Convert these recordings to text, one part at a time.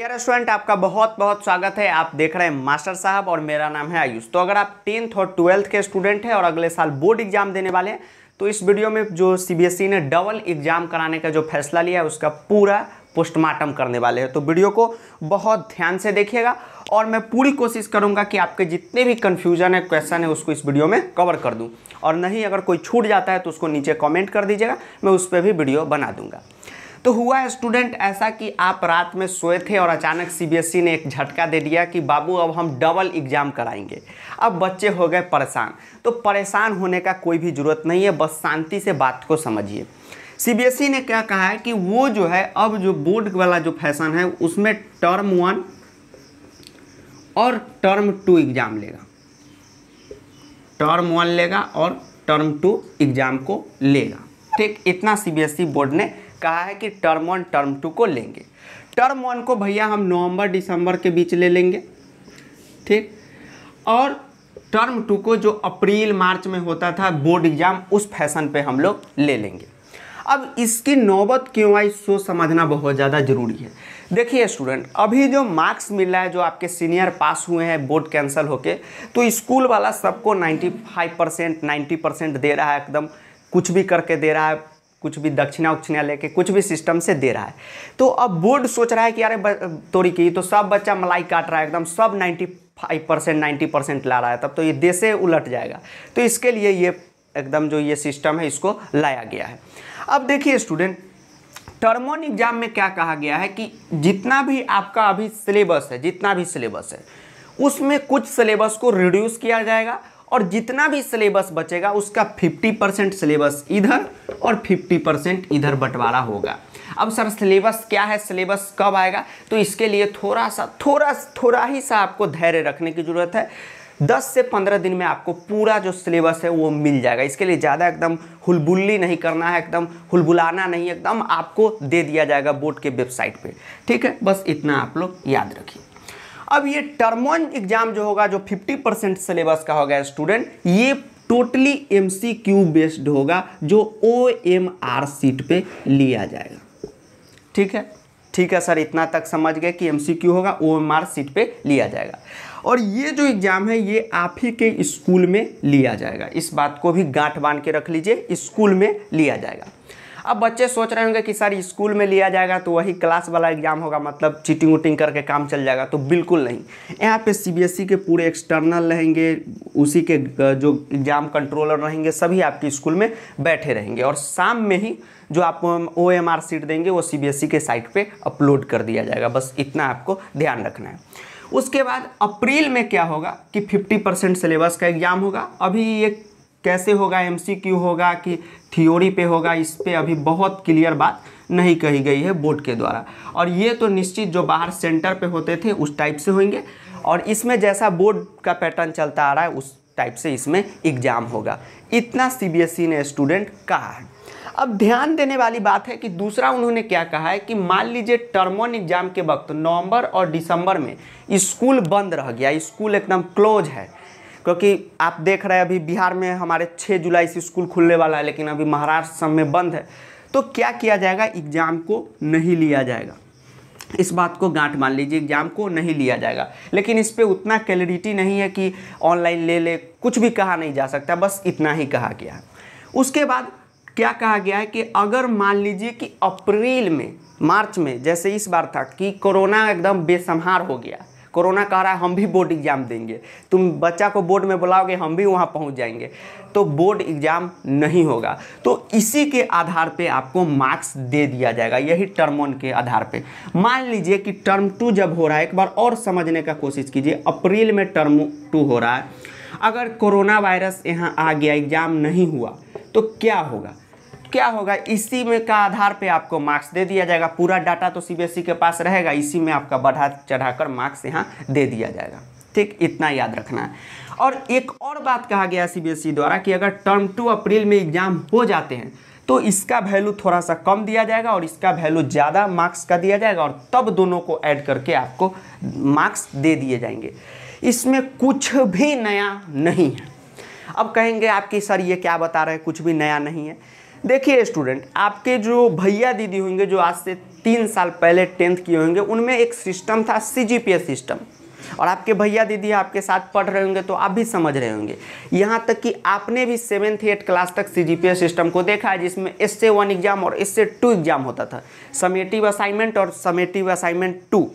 dear student आपका बहुत बहुत स्वागत है आप देख रहे हैं मास्टर साहब और मेरा नाम है आयुष तो अगर आप टेंथ और ट्वेल्थ के स्टूडेंट हैं और अगले साल बोर्ड एग्जाम देने वाले हैं तो इस वीडियो में जो सीबीएसई ने डबल एग्जाम कराने का जो फैसला लिया है उसका पूरा पोस्टमार्टम करने वाले हैं तो वीडियो को बहुत ध्यान से देखिएगा और मैं पूरी कोशिश करूंगा कि आपके जितने भी कन्फ्यूजन है क्वेश्चन है उसको इस वीडियो में कवर कर दूँ और नहीं अगर कोई छूट जाता है तो उसको नीचे कॉमेंट कर दीजिएगा मैं उस पर भी वीडियो बना दूँगा तो हुआ स्टूडेंट ऐसा कि आप रात में सोए थे और अचानक सीबीएसई e ने एक झटका दे दिया कि बाबू अब हम डबल एग्जाम कराएंगे अब बच्चे हो गए परेशान तो परेशान होने का कोई भी ज़रूरत नहीं है बस शांति से बात को समझिए सीबीएसई e ने क्या कहा है कि वो जो है अब जो बोर्ड वाला जो फैशन है उसमें टर्म वन और टर्म टू एग्ज़ाम लेगा टर्म वन लेगा और टर्म टू एग्ज़ाम को लेगा ठीक इतना सीबीएसई बोर्ड e ने कहा है कि टर्म वन टर्म टू को लेंगे टर्म वन को भैया हम नवंबर दिसंबर के बीच ले लेंगे ठीक और टर्म टू को जो अप्रैल मार्च में होता था बोर्ड एग्जाम उस फैशन पे हम लोग ले लेंगे अब इसकी नौबत क्यों आई सो समझना बहुत ज़्यादा ज़रूरी है देखिए स्टूडेंट अभी जो मार्क्स मिल रहा है जो आपके सीनियर पास हुए हैं बोर्ड कैंसिल होके तो स्कूल वाला सबको 95 परसेंट नाइन्टी परसेंट दे रहा है एकदम कुछ भी करके दे रहा है कुछ भी दक्षिणा उक्षिणा लेके कुछ भी सिस्टम से दे रहा है तो अब बोर्ड सोच रहा है कि अरे तोरी की तो सब बच्चा मलाई काट रहा है एकदम सब ninety five percent ninety percent ला रहा है तब तो ये देशे उलट जाएगा तो इसके लिए ये एकदम जो ये सिस्टम है इसको लाया गया है अब देखिए स्टूडेंट टर्मोन एग्जाम में क्या कहा गया है कि जितना भी आपका अभी सिलेबस है जितना भी सिलेबस है उसमें कुछ सिलेबस को रिड्यूस किया जाएगा और जितना भी सिलेबस बचेगा उसका 50 परसेंट सिलेबस इधर और 50 परसेंट इधर बंटवारा होगा अब सर सिलेबस क्या है सिलेबस कब आएगा तो इसके लिए थोड़ा सा थोड़ा थोड़ा ही सा आपको धैर्य रखने की ज़रूरत है दस से पंद्रह दिन में आपको पूरा जो सिलेबस है वो मिल जाएगा इसके लिए ज़्यादा एकदम हुलबुल्ली नहीं करना है एकदम हुलबुलाना नहीं एकदम आपको दे दिया जाएगा बोर्ड के वेबसाइट पे ठीक है बस इतना आप लोग याद रखिए अब ये टर्म वन एग्जाम जो होगा जो 50 परसेंट सिलेबस का होगा स्टूडेंट ये totally M C Q based होगा जो ओ एम आर सीट पे लिया जाएगा ठीक है ठीक है सर इतना तक समझ गए कि एम सी क्यू होगा ओ एम आर सीट पे लिया जाएगा और ये जो एग्ज़ाम है ये आप ही के स्कूल में लिया जाएगा इस बात को भी गांठ बांध के रख लीजिए स्कूल में लिया जाएगा अब बच्चे सोच रहे होंगे कि सर स्कूल में लिया जाएगा तो वही क्लास वाला एग्जाम होगा मतलब चीटिंग उटिंग करके काम चल जाएगा तो बिल्कुल नहीं यहाँ पे सीबीएसई e के पूरे एक्सटर्नल रहेंगे उसी के जो एग्ज़ाम कंट्रोलर रहेंगे सभी आपके स्कूल में बैठे रहेंगे और शाम में ही जो आप ओ एम आर सीट देंगे वो सी e के साइट पर अपलोड कर दिया जाएगा बस इतना आपको ध्यान रखना है उसके बाद अप्रैल में क्या होगा कि 50 परसेंट सिलेबस का एग्ज़ाम होगा अभी ये कैसे होगा एमसीक्यू होगा कि थ्योरी पे होगा इस पर अभी बहुत क्लियर बात नहीं कही गई है बोर्ड के द्वारा और ये तो निश्चित जो बाहर सेंटर पे होते थे उस टाइप से होंगे और इसमें जैसा बोर्ड का पैटर्न चलता आ रहा है उस टाइप से इसमें एग्जाम होगा इतना सी e ने स्टूडेंट कहा है अब ध्यान देने वाली बात है कि दूसरा उन्होंने क्या कहा है कि मान लीजिए टर्मोन एग्जाम के वक्त नवंबर और दिसंबर में स्कूल बंद रह गया स्कूल एकदम क्लोज है क्योंकि आप देख रहे हैं अभी बिहार में हमारे 6 जुलाई से स्कूल खुलने वाला है लेकिन अभी महाराष्ट्र सब में बंद है तो क्या किया जाएगा एग्ज़ाम को नहीं लिया जाएगा इस बात को गांठ मान लीजिए एग्जाम को नहीं लिया जाएगा लेकिन इस पर उतना क्लैरिटी नहीं है कि ऑनलाइन ले ले कुछ भी कहा नहीं जा सकता बस इतना ही कहा गया है उसके बाद क्या कहा गया है कि अगर मान लीजिए कि अप्रैल में मार्च में जैसे इस बार था कि कोरोना एकदम बेसंहार हो गया कोरोना कह रहा है हम भी बोर्ड एग्ज़ाम देंगे तुम बच्चा को बोर्ड में बुलाओगे हम भी वहाँ पहुँच जाएंगे तो बोर्ड एग्ज़ाम नहीं होगा तो इसी के आधार पे आपको मार्क्स दे दिया जाएगा यही टर्म वन के आधार पे मान लीजिए कि टर्म टू जब हो रहा है एक बार और समझने का कोशिश कीजिए अप्रैल में टर्म टू हो रहा है अगर कोरोना वायरस यहाँ आ गया एग्ज़ाम नहीं हुआ तो क्या होगा क्या होगा इसी में का आधार पे आपको मार्क्स दे दिया जाएगा पूरा डाटा तो सीबीएसई e के पास रहेगा इसी में आपका बढ़ा चढ़ाकर मार्क्स यहाँ दे दिया जाएगा ठीक इतना याद रखना है और एक और बात कहा गया सीबीएसई e द्वारा कि अगर टर्म टू अप्रैल में एग्जाम हो जाते हैं तो इसका वैल्यू थोड़ा सा कम दिया जाएगा और इसका वैल्यू ज़्यादा मार्क्स का दिया जाएगा और तब दोनों को ऐड करके आपको मार्क्स दे दिए जाएंगे इसमें कुछ भी नया नहीं है अब कहेंगे आपकी सर ये क्या बता रहे हैं कुछ भी नया नहीं है देखिए स्टूडेंट आपके जो भैया दीदी होंगे जो आज से तीन साल पहले टेंथ किए होंगे उनमें एक सिस्टम था सी सिस्टम और आपके भैया दीदी आपके साथ पढ़ रहे होंगे तो आप भी समझ रहे होंगे यहाँ तक कि आपने भी सेवेंथ एट क्लास तक सी सिस्टम को देखा है जिसमें एस से वन एग्जाम और एस से टू एग्जाम होता था समेटिव असाइनमेंट और समेटिव असाइनमेंट टू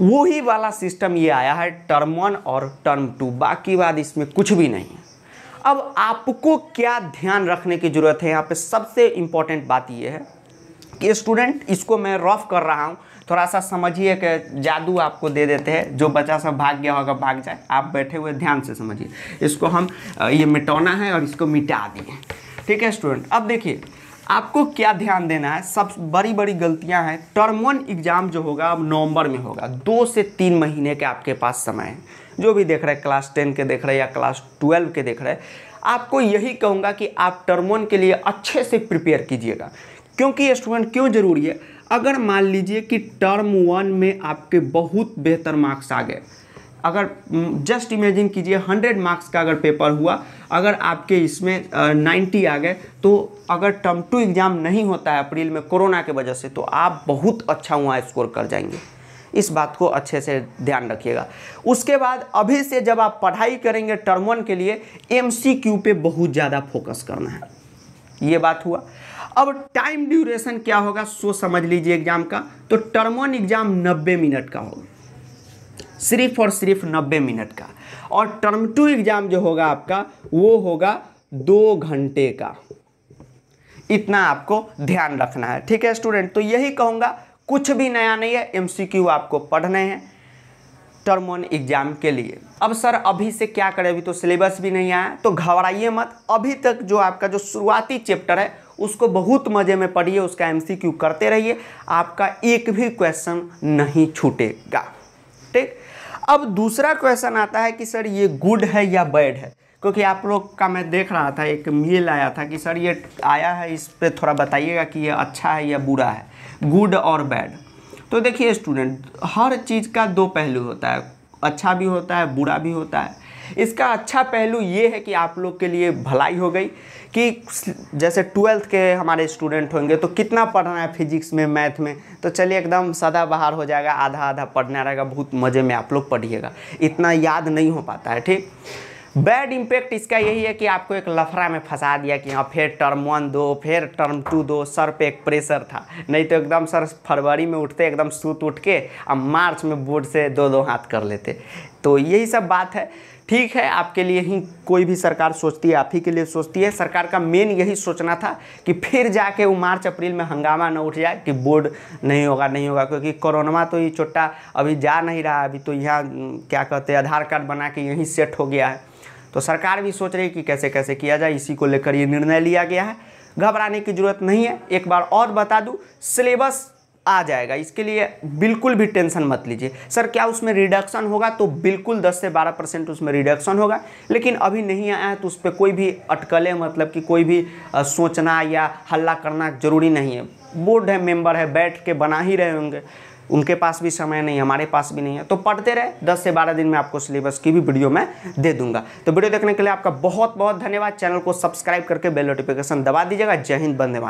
वो ही वाला सिस्टम ये आया है टर्म वन और टर्म टू बाकी बात इसमें कुछ भी नहीं है अब आपको क्या ध्यान रखने की ज़रूरत है यहाँ पे सबसे इम्पोर्टेंट बात ये है कि स्टूडेंट इसको मैं रफ कर रहा हूँ थोड़ा सा समझिए कि जादू आपको दे देते हैं जो बच्चा सब भाग गया होगा भाग जाए आप बैठे हुए ध्यान से समझिए इसको हम ये मिटाना है और इसको मिटा दिए ठीक है स्टूडेंट अब देखिए आपको क्या ध्यान देना है सब बड़ी बड़ी गलतियां हैं टर्म वन एग्ज़ाम जो होगा अब नवंबर में होगा दो से तीन महीने के आपके पास समय है जो भी देख रहे हैं क्लास टेन के देख रहे हैं या क्लास ट्वेल्व के देख रहे हैं आपको यही कहूँगा कि आप टर्म वन के लिए अच्छे से प्रिपेयर कीजिएगा क्योंकि स्टूडेंट क्यों ज़रूरी है अगर मान लीजिए कि टर्म वन में आपके बहुत बेहतर मार्क्स आ गए अगर जस्ट हम्म, इमेजिन कीजिए 100 मार्क्स का अगर पेपर हुआ अगर आपके इसमें नाइन्टी आ गए तो अगर टर्म टू एग्ज़ाम नहीं होता है अप्रैल में कोरोना के वजह से तो आप बहुत अच्छा हुआ स्कोर कर जाएंगे इस बात को अच्छे से ध्यान रखिएगा उसके बाद अभी से जब आप पढ़ाई करेंगे टर्म वन के लिए एम पे बहुत ज़्यादा फोकस करना है ये बात हुआ अब टाइम ड्यूरेशन क्या होगा सो समझ लीजिए एग्जाम का तो टर्म वन एग्जाम नब्बे मिनट का होगा सिर्फ और सिर्फ नब्बे मिनट का और टर्म टू एग्जाम जो होगा आपका वो होगा दो घंटे का इतना आपको ध्यान रखना है ठीक है स्टूडेंट तो यही कहूंगा कुछ भी नया नहीं है एमसीक्यू आपको पढ़ने हैं टर्म वन एग्जाम के लिए अब सर अभी से क्या करें अभी तो सिलेबस भी नहीं आया तो घबराइए मत अभी तक जो आपका जो शुरुआती चैप्टर है उसको बहुत मज़े में पढ़िए उसका एमसीक्यू करते रहिए आपका एक भी क्वेश्चन नहीं छूटेगा ठीक अब दूसरा क्वेश्चन आता है कि सर ये गुड है या बैड है क्योंकि आप लोग का मैं देख रहा था एक मेल आया था कि सर ये आया है इस पर थोड़ा बताइएगा कि ये अच्छा है या बुरा है गुड और बैड तो देखिए स्टूडेंट हर चीज़ का दो पहलू होता है अच्छा भी होता है बुरा भी होता है इसका अच्छा पहलू ये है कि आप लोग के लिए भलाई हो गई कि जैसे ट्वेल्थ के हमारे स्टूडेंट होंगे तो कितना पढ़ना है फिजिक्स में मैथ में तो चलिए एकदम सदा बाहर हो जाएगा आधा आधा पढ़ना रहेगा बहुत मज़े में आप लोग पढ़िएगा इतना याद नहीं हो पाता है ठीक बैड इम्पैक्ट इसका यही है कि आपको एक लफड़ा में फंसा दिया कि हाँ फिर टर्म वन दो फिर टर्म टू दो सर पे एक प्रेशर था नहीं तो एकदम सर फरवरी में उठते एकदम सूत उठ के अब मार्च में बोर्ड से दो दो हाथ कर लेते तो यही सब बात है ठीक है आपके लिए ही कोई भी सरकार सोचती है आप ही के लिए सोचती है सरकार का मेन यही सोचना था कि फिर जाके वो मार्च अप्रैल में हंगामा न उठ जाए कि बोर्ड नहीं होगा नहीं होगा क्योंकि कोरोना तो ये छोटा अभी जा नहीं रहा अभी तो यहाँ क्या कहते हैं आधार कार्ड बना के यहीं सेट हो गया है तो सरकार भी सोच रही है कि कैसे कैसे किया जाए इसी को लेकर ये निर्णय लिया गया है घबराने की ज़रूरत नहीं है एक बार और बता दूँ सिलेबस आ जाएगा इसके लिए बिल्कुल भी टेंशन मत लीजिए सर क्या उसमें रिडक्शन होगा तो बिल्कुल 10 से 12 परसेंट उसमें रिडक्शन होगा लेकिन अभी नहीं आया है तो उस पर कोई भी अटकले मतलब कि कोई भी सोचना या हल्ला करना ज़रूरी नहीं है बोर्ड है मेंबर है बैठ के बना ही रहे होंगे उनके पास भी समय नहीं हमारे पास भी नहीं है तो पढ़ते रहे दस से बारह दिन में आपको सिलेबस की भी वीडियो मैं दे दूंगा तो वीडियो देखने के लिए आपका बहुत बहुत धन्यवाद चैनल को सब्सक्राइब करके बेल नोटिफिकेशन दबा दीजिएगा जय हिंद बंदे